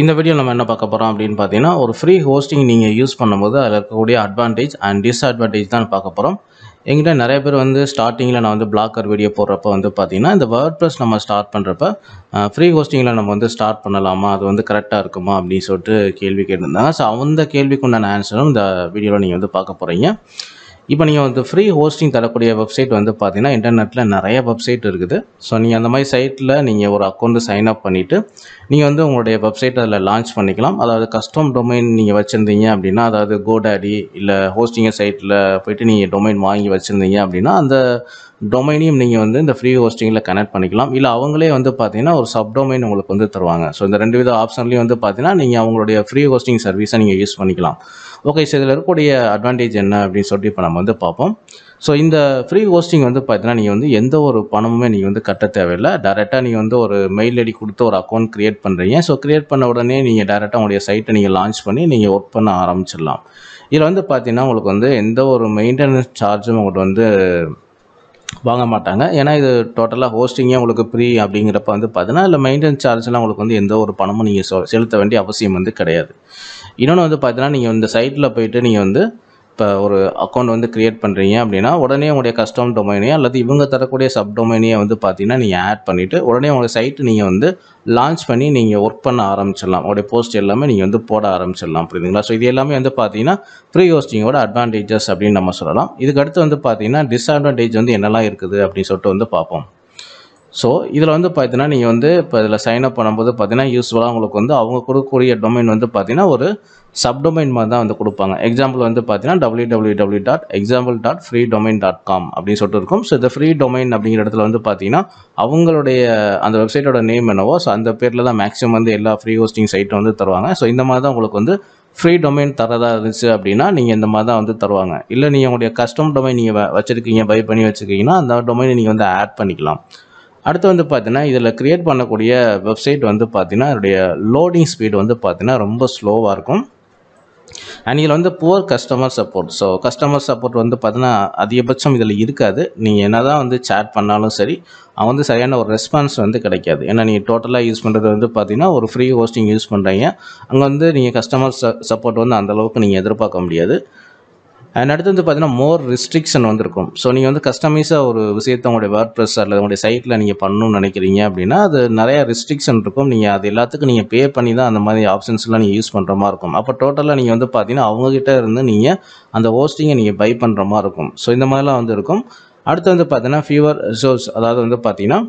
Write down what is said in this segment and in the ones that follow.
இந்த வீடியோ நம்ம என்ன பார்க்க போகிறோம் அப்படின்னு பார்த்தீங்கன்னா ஒரு ஃப்ரீ ஹோஸ்டிங் நீங்கள் யூஸ் பண்ணும்போது அதில் இருக்கக்கூடிய அட்வான்டேஜ் அண்ட் டிஸ்அட்வான்டேஜ் தான் பார்க்க போகிறோம் எங்கிட்ட நிறைய பேர் வந்து ஸ்டார்டிங்கில் நான் வந்து பிளாக்கர் வீடியோ போடுறப்ப வந்து பார்த்தீங்கன்னா இந்த வேர்ட் ப்ளஸ் நம்ம ஸ்டார்ட் பண்ணுறப்ப ஃப்ரீ ஹோஸ்டிங்கில் நம்ம வந்து ஸ்டார்ட் பண்ணலாமா அது வந்து கரெக்டாக இருக்குமா அப்படின்னு சொல்லிட்டு கேள்வி கேட்டிருந்தாங்க ஸோ அந்த கேள்விக்குண்டான ஆன்சரும் இந்த வீடியோவில் நீங்கள் வந்து பார்க்க போகிறீங்க இப்போ நீங்கள் வந்து ஃப்ரீ ஹோஸ்டிங் தரக்கூடிய வெப்சைட் வந்து பார்த்தீங்கன்னா இன்டர்நெட்டில் நிறைய வெப்சைட் இருக்குது ஸோ நீங்கள் அந்த மாதிரி சைட்டில் நீங்கள் ஒரு அக்கௌண்ட்டு சைன் அப் பண்ணிவிட்டு நீங்கள் வந்து உங்களுடைய வெப்சைட் அதில் லான்ச் பண்ணிக்கலாம் அதாவது கஸ்டம் டொமைன் நீங்கள் வச்சுருந்தீங்க அப்படின்னா அதாவது கோடாடி இல்லை ஹோஸ்டிங்கை சைட்டில் போயிட்டு நீங்கள் டொமைன் வாங்கி வச்சுருந்தீங்க அப்படின்னா அந்த டொமைனையும் நீங்கள் வந்து இந்த ஃப்ரீ ஹோஸ்டிங்கில் கனெக்ட் பண்ணிக்கலாம் இல்லை அவங்களே வந்து பார்த்தீங்கன்னா ஒரு சப் டொமைன் உங்களுக்கு வந்து தருவாங்க ஸோ இந்த ரெண்டு வித ஆப்ஷன்லேயும் வந்து பார்த்தீங்கன்னா நீங்கள் அவங்களுடைய ஃப்ரீ ஹோஸ்டிங் சர்வீஸை நீங்கள் யூஸ் பண்ணிக்கலாம் ஓகே ஸோ இதில் இருக்கக்கூடிய அட்வான்டேஜ் என்ன அப்படின்னு சொல்லிட்டு இப்போ நம்ம வந்து பார்ப்போம் ஸோ இந்த ஃப்ரீ ஹோஸ்டிங் வந்து பார்த்தீங்கன்னா நீங்கள் வந்து எந்த ஒரு பணமுமே நீங்கள் வந்து கட்ட தேவையில்லை டேரெக்டாக நீங்கள் வந்து ஒரு மெயில் ஐடி கொடுத்து ஒரு அக்கௌண்ட் க்ரியேட் பண்ணுறீங்க ஸோ க்ரியேட் பண்ண உடனே நீங்கள் டேரெக்டாக உங்களுடைய சைட்டை நீங்கள் லான்ச் பண்ணி நீங்கள் ஒர்க் பண்ண ஆரம்பிச்சிடலாம் இதில் வந்து பார்த்தீங்கன்னா உங்களுக்கு வந்து எந்த ஒரு மெயின்டெனன்ஸ் சார்ஜும் உங்களுக்கு வந்து வாங்க மாட்டாங்க ஏன்னா இது டோட்டலாக ஹோஸ்டிங்கே உங்களுக்கு ஃப்ரீ அப்படிங்கிறப்ப வந்து பார்த்தீங்கன்னா இல்லை மெயின்டெனன்ஸ் சார்ஜ்லாம் உங்களுக்கு வந்து எந்த ஒரு பணமும் நீங்கள் செலுத்த வேண்டிய அவசியம் வந்து கிடையாது இன்னொன்று வந்து பார்த்தீங்கன்னா நீங்கள் இந்த சைட்டில் போயிட்டு நீங்கள் வந்து இப்போ ஒரு அக்கௌண்ட் வந்து க்ரியேட் பண்ணுறீங்க அப்படின்னா உடனே உங்களுடைய கஸ்டம் டொமைனியோ அல்லது இவங்க தரக்கூடிய சப் டொமைனையும் வந்து பார்த்தீங்கன்னா நீங்கள் ஆட் பண்ணிவிட்டு உடனே உங்களுடைய சைட்டு நீங்கள் வந்து லான்ச் பண்ணி நீங்கள் ஒர்க் பண்ண ஆரம்பிச்சிடலாம் உங்களுடைய போஸ்ட் எல்லாமே நீங்கள் வந்து போட ஆரம்பிச்சிடலாம் புரியுதுங்களா ஸோ இது எல்லாமே வந்து பார்த்தீங்கன்னா ஃப்ரீ ஹோஸ்டிங்கோட அட்வான்டேஜஸ் அப்படின்னு நம்ம சொல்லலாம் இதுக்கடுத்து வந்து பார்த்தீங்கன்னா டிஸ்அட்வான்டேஜ் வந்து என்னெல்லாம் இருக்குது அப்படின்னு சொல்லிட்டு வந்து பார்ப்போம் ஸோ இதில் வந்து பார்த்தீங்கன்னா நீங்கள் வந்து இப்போ இதில் சைன் அப் பண்ணும்போது பார்த்தீங்கன்னா யூஸ்ஃபுல்லாக உங்களுக்கு வந்து அவங்க கொடுக்கக்கூடிய டொமைன் வந்து பார்த்தீங்கன்னா ஒரு சப்டொமைன் மாதிரி தான் வந்து கொடுப்பாங்க எக்ஸாம்பிள் வந்து பார்த்தீங்கன்னா W W dot example dot free domain dot com அப்படின்னு சொல்லிட்டு இருக்கும் ஸோ இந்த ஃப்ரீ டொமைன் அப்படிங்கிற இடத்துல வந்து பார்த்தீங்கன்னா அவங்களுடைய அந்த வெப்சைட்டோட நேம் என்னவோ ஸோ அந்த பேரில் தான் மேக்ஸிமம் வந்து எல்லா ஃப்ரீ ஹோஸ்டிங் சைட்டும் வந்து தருவாங்க ஸோ இந்த மாதிரி தான் உங்களுக்கு வந்து ஃப்ரீ டொமைன் தரதாக இருந்துச்சு அப்படின்னா நீங்கள் இந்த மாதிரி தான் வந்து தருவாங்க இல்லை நீங்கள் உங்களுடைய கஸ்டம் டொமைன் நீங்கள் வச்சுருக்கீங்க பை பண்ணி வச்சுருக்கீங்கன்னா அந்த டொமைனை நீங்கள் வந்து ஆட் பண்ணிக்கலாம் அடுத்து வந்து பார்த்தீங்கன்னா இதில் க்ரியேட் பண்ணக்கூடிய வெப்சைட் வந்து பார்த்தீங்கன்னா அதனுடைய லோடிங் ஸ்பீடு வந்து பார்த்தீங்கன்னா ரொம்ப ஸ்லோவாக இருக்கும் அண்ட் இதில் வந்து poor customer support so customer support வந்து பார்த்தீங்கன்னா அதிகபட்சம் இதில் இருக்காது நீங்கள் என்ன தான் வந்து சேட் பண்ணாலும் சரி அவன் வந்து சரியான ஒரு ரெஸ்பான்ஸ் வந்து கிடைக்காது ஏன்னா நீங்கள் டோட்டலாக யூஸ் பண்ணுறது வந்து பார்த்தீங்கன்னா ஒரு ஃப்ரீ ஹோஸ்டிங் யூஸ் பண்ணுறீங்க அங்கே வந்து நீங்கள் கஸ்டமர் ச சப்போர்ட் வந்து அந்தளவுக்கு நீங்கள் எதிர்பார்க்க முடியாது அண்ட் அடுத்து வந்து பார்த்தீங்கன்னா மோர் ரிஸ்ட்ரிக்ஷன் வந்திருக்கும் ஸோ நீங்கள் வந்து கஸ்டமைஸாக ஒரு விஷயத்த உங்களுடைய வேர்ட் ப்ரெஸ் அல்லது உங்களுடைய சைட்டில் நீங்கள் பண்ணணும்னு நினைக்கிறீங்க அப்படின்னா அது நிறையா ரிஸ்ட்ரிக்ஷன் இருக்கும் நீங்கள் அது எல்லாத்துக்கும் நீங்கள் பே பண்ணி தான் அந்த மாதிரி ஆப்ஷன்ஸ்லாம் நீங்கள் யூஸ் பண்ணுற மாதிரி இருக்கும் அப்போ டோட்டலாக நீங்கள் வந்து பார்த்தீங்கன்னா அவங்ககிட்ட இருந்து நீங்கள் அந்த ஹோஸ்டிங்கை நீங்கள் பை பண்ணுற மாதிரி இருக்கும் ஸோ இந்த மாதிரிலாம் வந்து இருக்கும் அடுத்து வந்து பார்த்தீங்கன்னா ஃபியூவர் ரிசோர்ஸ் அதாவது வந்து பார்த்தீங்கன்னா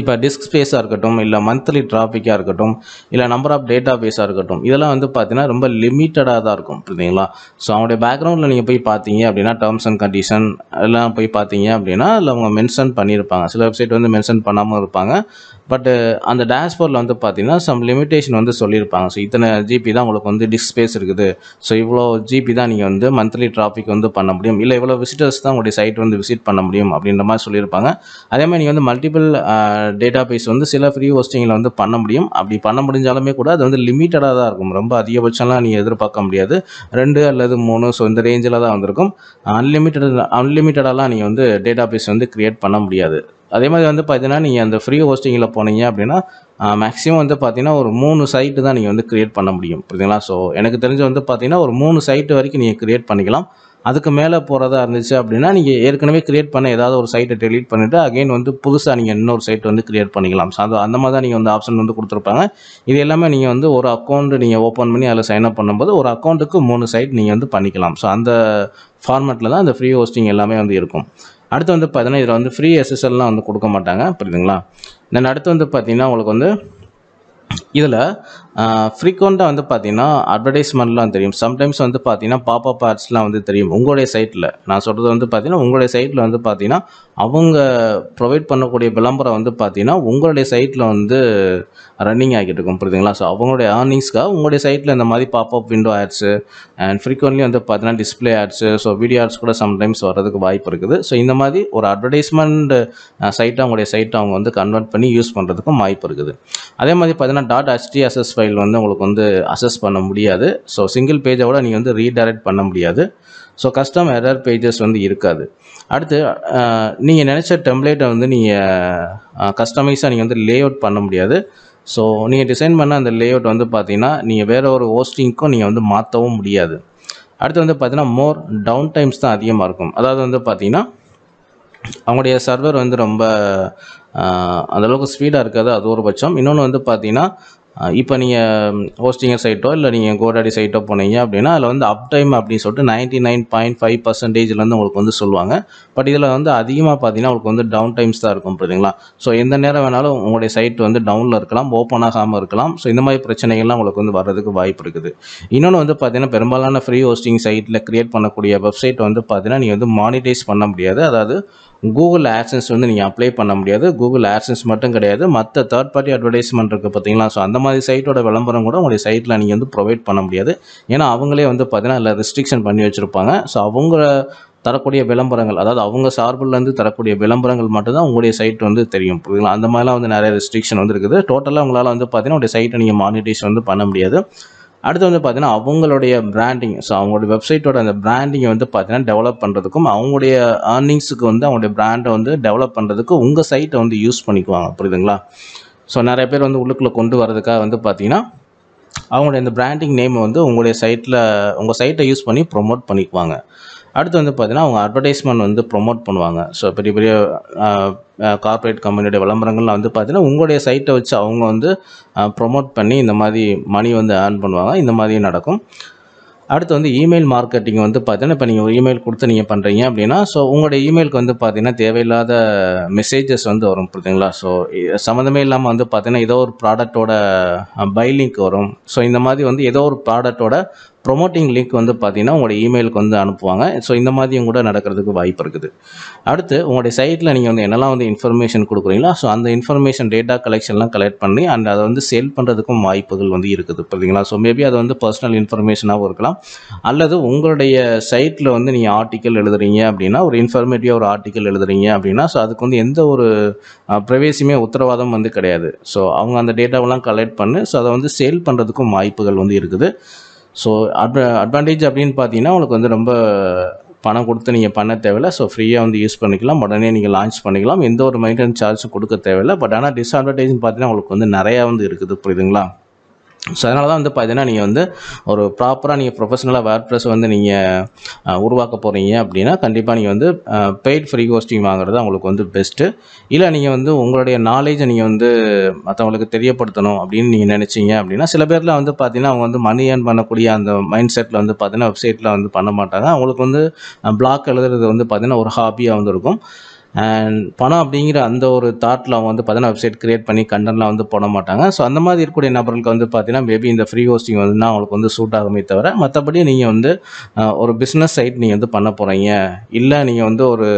இப்போ டிஸ்க் ஸ்பேஸாக இருக்கட்டும் இல்லை மந்த்லி டிராஃபிக்காக இருக்கட்டும் இல்லை நம்பர் ஆஃப் டேட்டா பேஸாக இருக்கட்டும் இதெல்லாம் வந்து பார்த்தீங்கன்னா ரொம்ப லிமிட்டடாக தான் இருக்கும் புரியுதுங்களா ஸோ அவங்களுடைய பேக்ரவுண்டில் நீங்கள் போய் பார்த்தீங்க அப்படின்னா டேர்ம்ஸ் அண்ட் கண்டிஷன் எல்லாம் போய் பார்த்தீங்க அப்படின்னா அதில் அவங்க மென்ஷன் பண்ணியிருப்பாங்க சில வெப்சைட் வந்து மென்ஷன் பண்ணாமல் இருப்பாங்க பட்டு அந்த டேஷ்போர்டில் வந்து பார்த்தீங்கன்னா சம் லிமிட்டேஷன் வந்து சொல்லியிருப்பாங்க ஸோ இத்தனை ஜிபி தான் உங்களுக்கு வந்து டிஸ்க் ஸ்பேஸ் இருக்குது ஸோ இவ்வளோ ஜிபி தான் நீங்கள் வந்து மந்த்லி டிராஃபிக் வந்து பண்ண முடியும் இல்லை இவ்வளோ விசிட்டர்ஸ் தான் உங்களுடைய சைட் வந்து விசிட் பண்ண முடியும் அப்படின்ற மாதிரி சொல்லியிருப்பாங்க அதே மாதிரி நீங்கள் வந்து மல்டிபிள் டேட்டா பேஸ் வந்து சில ஃப்ரீ ஹோஸ்டிங்கில் வந்து பண்ண முடியும் அப்படி பண்ண முடிஞ்சாலுமே கூட அது வந்து லிமிட்டடாக தான் இருக்கும் ரொம்ப அதிகபட்சம்லாம் நீங்கள் எதிர்பார்க்க முடியாது ரெண்டு அல்லது மூணு ஸோ இந்த ரேஞ்சில் தான் வந்திருக்கும் அன்லிமிட்டட் அன்லிமிட்டடாலாம் நீங்கள் வந்து டேட்டா பேஸ் வந்து க்ரியேட் பண்ண முடியாது அதே மாதிரி வந்து பார்த்தீங்கன்னா நீங்கள் அந்த ஃப்ரீ ஹோஸ்டிங்கில் போனீங்க அப்படின்னா மேக்ஸிமம் வந்து பார்த்தீங்கன்னா ஒரு மூணு சைட்டு தான் நீங்கள் வந்து க்ரியேட் பண்ண முடியும் புரியுதுங்களா ஸோ எனக்கு தெரிஞ்சு வந்து பார்த்தீங்கன்னா ஒரு மூணு சைட்டு வரைக்கும் நீங்கள் க்ரியேட் பண்ணிக்கலாம் அதுக்கு மேலே போகிறதா இருந்துச்சு அப்படின்னா நீங்கள் ஏற்கனவே கிரியேட் பண்ண ஏதாவது ஒரு சைட்டை டெலீட் பண்ணிவிட்டு அகைன் வந்து புதுசாக நீங்கள் இன்னொரு சைட் வந்து கிரியேட் பண்ணிக்கலாம் ஸோ அந்த மாதிரி தான் நீங்கள் வந்து ஆப்ஷன் வந்து கொடுத்துருப்பாங்க இது எல்லாமே நீங்கள் வந்து ஒரு அக்கௌண்ட் நீங்கள் ஓப்பன் பண்ணி அதில் சைன் அப் பண்ணும்போது ஒரு அக்கௌண்ட்டுக்கு மூணு சைட் நீங்கள் வந்து பண்ணிக்கலாம் ஸோ அந்த ஃபார்மேட்டில் தான் அந்த ஃப்ரீ ஹோஸ்டிங் எல்லாமே வந்து இருக்கும் அடுத்து வந்து பார்த்தீங்கன்னா இதில் வந்து ஃப்ரீ எஸ்எஸ்எல்லாம் வந்து கொடுக்க மாட்டாங்க புரியுதுங்களா தென் அடுத்து வந்து பார்த்திங்கன்னா உங்களுக்கு வந்து இதில் ஃப்ரீக்குவெண்ட்டாக வந்து பார்த்தீங்கன்னா அட்வர்டைஸ்மெண்ட்லாம் தெரியும் சம்டைம்ஸ் வந்து பார்த்தீங்கன்னா பாப்பா பார்ட்ஸ்லாம் வந்து தெரியும் உங்களுடைய சைட்டில் நான் சொல்கிறது வந்து பார்த்தீங்கன்னா உங்களுடைய சைட்டில் வந்து பார்த்தீங்கன்னா அவங்க ப்ரொவைட் பண்ணக்கூடிய விளம்பரம் வந்து பார்த்தீங்கன்னா உங்களுடைய சைட்டில் வந்து ரன்னிங் ஆகிட்டு இருக்கும் புரியுதுங்களா ஸோ அவங்களுடைய ஏர்னிங்ஸ்க்காக உங்களுடைய சைட்டில் இந்த மாதிரி up window ads and frequently வந்து பார்த்தீங்கன்னா display ads so video ads கூட சம்டைம்ஸ் வர்றதுக்கு வாய்ப்பு இருக்குது ஸோ இந்த மாதிரி ஒரு அட்வர்டைஸ்மெண்ட் சைட்டை அவங்களுடைய சைட்டை அவங்க வந்து கன்வெர்ட் பண்ணி யூஸ் பண்ணுறதுக்கும் வாய்ப்பு இருக்குது அதே மாதிரி பார்த்தீங்கன்னா டாட் ஹெச்டிஎஸ்எஸ் ஃபைல் வந்து உங்களுக்கு வந்து அசஸ் பண்ண முடியாது ஸோ சிங்கிள் பேஜோட நீங்கள் வந்து ரீடைரக்ட் பண்ண முடியாது ஸோ கஸ்டம் எரர் பேஜஸ் வந்து இருக்காது அடுத்து நீங்கள் நினச்ச டெம்ப்ளேட்டை வந்து நீங்கள் கஸ்டமைஸாக நீங்கள் வந்து லே அவுட் பண்ண முடியாது ஸோ நீங்கள் டிசைன் பண்ண அந்த லே அவுட் வந்து பார்த்தீங்கன்னா நீங்கள் வேறு ஒரு ஹோஸ்டிங்க்கும் நீங்கள் வந்து மாற்றவும் முடியாது அடுத்து வந்து பார்த்தீங்கன்னா மோர் டவுன் டைம்ஸ் தான் அதிகமாக இருக்கும் அதாவது வந்து பார்த்தீங்கன்னா அவங்களுடைய சர்வர் வந்து ரொம்ப அந்தளவுக்கு ஸ்பீடாக இருக்காது அது ஒரு பட்சம் இன்னொன்று வந்து பார்த்தீங்கன்னா இப்போ நீங்கள் ஹோஸ்டிங் சைட்டோ இல்லை நீங்கள் கோடாடி சைட்டோ போனீங்க அப்படின்னா அதில் வந்து அப் டைம் அப்படின்னு சொல்லிட்டு நைன்ட்டி நைன் பாயிண்ட் ஃபைவ் பர்சன்டேஜ்லேருந்து உங்களுக்கு வந்து சொல்லுவாங்க பட் இதில் வந்து அதிகமாக பார்த்தீங்கன்னா உங்களுக்கு வந்து டவுன் டைம்ஸ் தான் இருக்கும் புரியுதுங்களா ஸோ எந்த நேரம் வேணாலும் உங்களுடைய சைட் வந்து டவுனில் இருக்கலாம் ஓப்பன் ஆகாமல் இருக்கலாம் ஸோ இந்த மாதிரி பிரச்சனைகள்லாம் உங்களுக்கு வந்து வர்றதுக்கு வாய்ப்பு இருக்குது இன்னொன்று வந்து பார்த்தீங்கன்னா பெரும்பாலான ஃப்ரீ ஹோஸ்டிங் சைட்டில் க்ரியேட் பண்ணக்கூடிய வெப்சைட் வந்து பார்த்தீங்கன்னா நீங்கள் வந்து மானிட்டைஸ் பண்ண முடியாது அதாவது கூகுள் ஆட்சன்ஸ் வந்து நீங்கள் அப்ளை பண்ண முடியாது கூகுள் ஆட்சன்ஸ் மட்டும் கிடையாது மற்ற தேர்ட் பார்ட்டி அட்வர்டைஸ்மெண்ட் இருக்குது பார்த்தீங்களா ஸோ அந்த மாதிரி சைட்டோட விளம்பரம் கூட உங்களுடைய சைட்டில் நீங்கள் வந்து ப்ரொவைட் பண்ண முடியாது ஏன்னா அவங்களே வந்து பார்த்தீங்கன்னா அதில் ரெஸ்ட்ரிக்ஷன் பண்ணி வச்சுருப்பாங்க ஸோ அவங்க தரக்கூடிய விளம்பரங்கள் அதாவது அவங்க சார்பிலேருந்து தரக்கூடிய விளம்பரங்கள் மட்டும்தான் உங்களுடைய சைட் வந்து தெரியும் புரியுதுங்களா அந்த மாதிரிலாம் வந்து நிறைய ரெஸ்ட்ரிக்ஷன் வந்து இருக்குது டோட்டலாக உங்களால் வந்து பார்த்தீங்கன்னா உங்களுடைய சைட்டை நீங்கள் மானிட்டைஸ் வந்து பண்ண முடியாது அடுத்து வந்து பார்த்தீங்கன்னா அவங்களுடைய பிராண்டிங் ஸோ அவங்களுடைய வெப்சைட்டோட அந்த பிராண்டிங்கை வந்து பார்த்தீங்கன்னா டெவலப் பண்ணுறதுக்கும் அவங்களுடைய ஏர்னிங்ஸுக்கு வந்து அவங்களுடைய பிராண்டை வந்து டெவலப் பண்ணுறதுக்கு உங்கள் சைட்டை வந்து யூஸ் பண்ணிக்குவாங்க புரியுதுங்களா ஸோ நிறைய பேர் வந்து உள்ளுக்குள்ளே கொண்டு வரதுக்காக வந்து பார்த்திங்கன்னா அவங்களுடைய இந்த பிராண்டிங் நேம் வந்து உங்களுடைய சைட்டில் உங்கள் சைட்டை யூஸ் பண்ணி ப்ரொமோட் பண்ணிக்குவாங்க அடுத்து வந்து பார்த்திங்கன்னா அவங்க அட்வர்டைஸ்மெண்ட் வந்து ப்ரொமோட் பண்ணுவாங்க ஸோ பெரிய பெரிய கார்ப்பரேட் கம்பெனியுடைய விளம்பரங்கள்லாம் வந்து பார்த்திங்கன்னா உங்களுடைய சைட்டை வச்சு அவங்க வந்து ப்ரொமோட் பண்ணி இந்த மாதிரி மணி வந்து ஏர்ன் பண்ணுவாங்க இந்த மாதிரி நடக்கும் அடுத்து வந்து இமெயில் மார்க்கெட்டிங் வந்து பார்த்தீங்கன்னா இப்போ நீங்கள் ஒரு இமெயில் கொடுத்து நீங்கள் பண்ணுறீங்க அப்படின்னா ஸோ உங்களுடைய இமெயிலுக்கு வந்து பார்த்தீங்கன்னா தேவையில்லாத மெசேஜஸ் வந்து வரும் புரியுதுங்களா ஸோ சம்மந்தமே இல்லாமல் வந்து பார்த்தீங்கன்னா ஏதோ ஒரு ப்ராடக்டோட பை லிங்க் வரும் ஸோ இந்த மாதிரி வந்து ஏதோ ஒரு ப்ராடக்டோட ப்ரொமோட்டிங் லிங்க் வந்து பார்த்தீங்கன்னா உங்களுடைய இமெயிலுக்கு வந்து அனுப்புவாங்க ஸோ இந்த மாதிரியும் கூட நடக்கிறதுக்கு வாய்ப்பு இருக்குது அடுத்து உங்களுடைய சைட்டில் நீங்கள் வந்து என்னெல்லாம் வந்து இன்ஃபர்மேஷன் கொடுக்குறீங்களோ ஸோ அந்த இன்ஃபர்மேஷன் டேட்டா கலெக்ஷன்லாம் கலெக்ட் பண்ணி அண்ட் அதை வந்து சேல் பண்ணுறதுக்கும் வாய்ப்புகள் வந்து இருக்குது பார்த்தீங்களா ஸோ மேபி அது வந்து பர்சனல் இன்ஃபர்மேஷனாகவும் இருக்கலாம் அல்லது உங்களுடைய சைட்டில் வந்து நீங்கள் ஆர்டிக்கல் எழுதுறீங்க அப்படின்னா ஒரு இன்ஃபர்மேட்டிவாக ஒரு ஆர்டிக்கல் எழுதுறீங்க அப்படின்னா ஸோ அதுக்கு வந்து எந்த ஒரு பிரவேசியுமே உத்தரவாதம் வந்து கிடையாது ஸோ அவங்க அந்த டேட்டாவெல்லாம் கலெக்ட் பண்ணு ஸோ அதை வந்து சேல் பண்ணுறதுக்கும் வாய்ப்புகள் வந்து இருக்குது ஸோ அட்வ அட்வான்டேஜ் அப்படின்னு பார்த்தீங்கன்னா உங்களுக்கு வந்து ரொம்ப பணம் கொடுத்து நீங்கள் பண்ண தேவையில்ல ஸோ ஃப்ரீயாக வந்து யூஸ் பண்ணிக்கலாம் உடனே நீங்கள் லான்ச் பண்ணிக்கலாம் எந்த ஒரு மெயின்டெனன்ஸ் சார்ஜும் கொடுக்க தேவையில்லை பட் ஆனால் டிஸ்அட்வான்டேஜ்னு பார்த்தீங்கன்னா உங்களுக்கு வந்து நிறையா வந்து இருக்குது புரியுதுங்களா ஸோ அதனால தான் வந்து பார்த்தீங்கன்னா நீங்கள் வந்து ஒரு ப்ராப்பராக நீங்கள் ப்ரொஃபஷனலாக வேர் ப்ரெஸ் வந்து நீங்கள் உருவாக்க போகிறீங்க அப்படின்னா கண்டிப்பாக நீங்கள் வந்து பெய்ட் ஃப்ரீ ஹோஸ்டிங் வாங்குறது அவங்களுக்கு வந்து பெஸ்ட்டு இல்லை நீங்கள் வந்து உங்களுடைய நாலேஜை நீங்கள் வந்து மற்றவங்களுக்கு தெரியப்படுத்தணும் அப்படின்னு நீங்கள் நினச்சிங்க அப்படின்னா சில பேரில் வந்து பார்த்தீங்கன்னா அவங்க வந்து மணி ஏர்ன் பண்ணக்கூடிய அந்த மைண்ட் செட்டில் வந்து பார்த்தீங்கன்னா வெப்சைட்டில் வந்து பண்ண மாட்டாங்க அவங்களுக்கு வந்து பிளாக் எழுதுறது வந்து பார்த்தீங்கன்னா ஒரு ஹாபியாக வந்து இருக்கும் அண்ட் பணம் அப்படிங்கிற அந்த ஒரு தாட்டில் அவங்க வந்து பார்த்தீங்கன்னா வெப்சைட் க்ரியேட் பண்ணி கண்டென்ட்லாம் வந்து போட மாட்டாங்க ஸோ அந்த மாதிரி இருக்கக்கூடிய நபர்களுக்கு வந்து பார்த்தீங்கன்னா மேபி இந்த ஃப்ரீ ஹோஸ்டிங் வந்து அவங்களுக்கு வந்து சூட் ஆகுமே தவிர மற்றபடி நீங்கள் வந்து ஒரு பிஸ்னஸ் சைட் நீங்கள் வந்து பண்ண போகிறீங்க இல்லை நீங்கள் வந்து ஒரு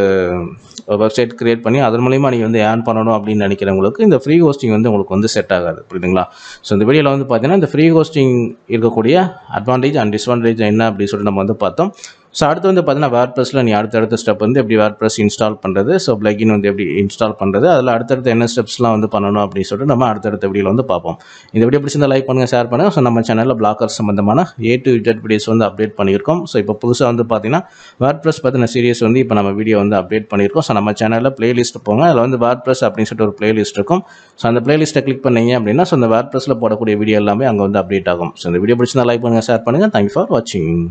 வெப்சைட் க்ரியேட் பண்ணி அதன் மூலிமா நீங்கள் வந்து ஏர்ன் பண்ணணும் அப்படின்னு நினைக்கிறவங்களுக்கு இந்த ஃப்ரீ ஹோஸ்டிங் வந்து உங்களுக்கு வந்து செட் ஆகாது புரியுதுங்களா ஸோ இந்த வீடியோவில் வந்து பார்த்தீங்கன்னா இந்த ஃப்ரீ ஹோஸ்டிங் இருக்கக்கூடிய அட்வான்டேஜ் அண்ட் டிஸ்அட்வான்டேஜ் என்ன அப்படின்னு சொல்லிட்டு நம்ம வந்து பார்த்தோம் ஸோ அடுத்து வந்து பார்த்தீங்கன்னா வேர் ப்ரெஸில் நீ அடுத்தடுத்த ஸ்டெப் வந்து எப்படி வேர் ப்ரெஸ் இன்ஸ்டால் பண்ணுறது ஸோ பிளகின் வந்து எப்படி இன்ஸ்டால் பண்ணுறது அதில் அடுத்தடுத்த என்ன ஸ்டெப்ஸ்லாம் வந்து பண்ணணும் அப்படின்னு சொல்லிட்டு நம்ம அடுத்தடுத்த வீடியோவில் வந்து பார்ப்போம் இந்த வீடியோ பிடிச்சி லைக் பண்ணுங்கள் ஷேர் பண்ணுங்கள் ஸோ நம்ம சேனலில் பிளாக்கர் சம்பந்தமான ஏ டு இட் வீடியோஸ் வந்து அப்டேட் பண்ணியிருக்கோம் ஸோ இப்போ புதுசாக வந்து பார்த்தீங்கன்னா வேர் ப்ரெஸ் பற்றின சீரியஸ் வந்து இப்போ நம்ம வீடியோ வந்து அப்டேட் பண்ணியிருக்கோம் ஸோ நம்ம சேனலில் பிளேலிஸ்ட் போங்க அதில் வந்து வேர் ப்ரெஸ் அப்படின்னு சொல்லிட்டு ஒரு பிளேலிஸ்ட் இருக்கும் ஸோ அந்த பிளேலிஸ்ட்டை கிளிக் பண்ணீங்க அப்படின்னா ஸோ அந்த வேர் ப்ரெஸில் போடக்கூடிய வீடியோ எல்லாமே அங்கே வந்து அப்டேட் ஆகும் ஸோ இந்த வீடியோ பிடிச்சிருந்தால் லைக் பண்ணுங்கள் ஷேர் பண்ணுங்கள் தேங்க்யூ ஃபார் வாட்சிங்